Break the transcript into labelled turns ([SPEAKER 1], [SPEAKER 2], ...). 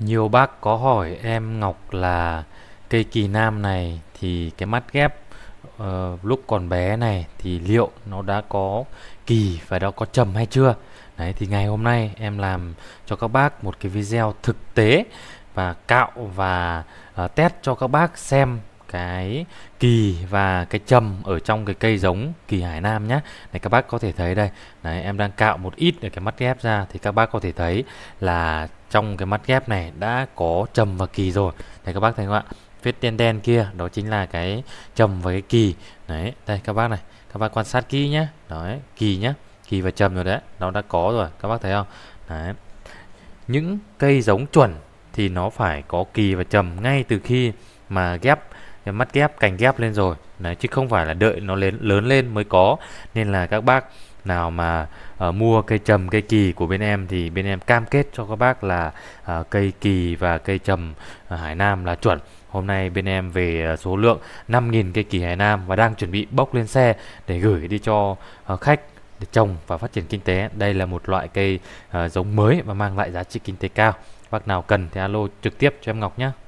[SPEAKER 1] Nhiều bác có hỏi em Ngọc là cây kỳ nam này thì cái mắt ghép uh, lúc còn bé này thì liệu nó đã có kỳ và đã có trầm hay chưa? Đấy thì ngày hôm nay em làm cho các bác một cái video thực tế và cạo và uh, test cho các bác xem cái kỳ và cái trầm ở trong cái cây giống kỳ Hải Nam nhé. Này các bác có thể thấy đây, đấy em đang cạo một ít để cái mắt ghép ra thì các bác có thể thấy là trong cái mắt ghép này đã có trầm và kỳ rồi đây các bác thấy không ạ vết đen đen kia đó chính là cái trầm và cái kỳ đấy đây các bác này các bác quan sát kỹ nhé đấy kỳ nhé kỳ và trầm rồi đấy nó đã có rồi các bác thấy không đấy những cây giống chuẩn thì nó phải có kỳ và trầm ngay từ khi mà ghép cái mắt ghép cành ghép lên rồi đấy chứ không phải là đợi nó lên lớn lên mới có nên là các bác nào mà uh, mua cây trầm cây kỳ của bên em thì bên em cam kết cho các bác là uh, cây kỳ và cây trầm uh, Hải Nam là chuẩn Hôm nay bên em về số lượng 5.000 cây kỳ Hải Nam và đang chuẩn bị bốc lên xe để gửi đi cho uh, khách để trồng và phát triển kinh tế. Đây là một loại cây uh, giống mới và mang lại giá trị kinh tế cao. Bác nào cần thì alo trực tiếp cho em Ngọc nhé.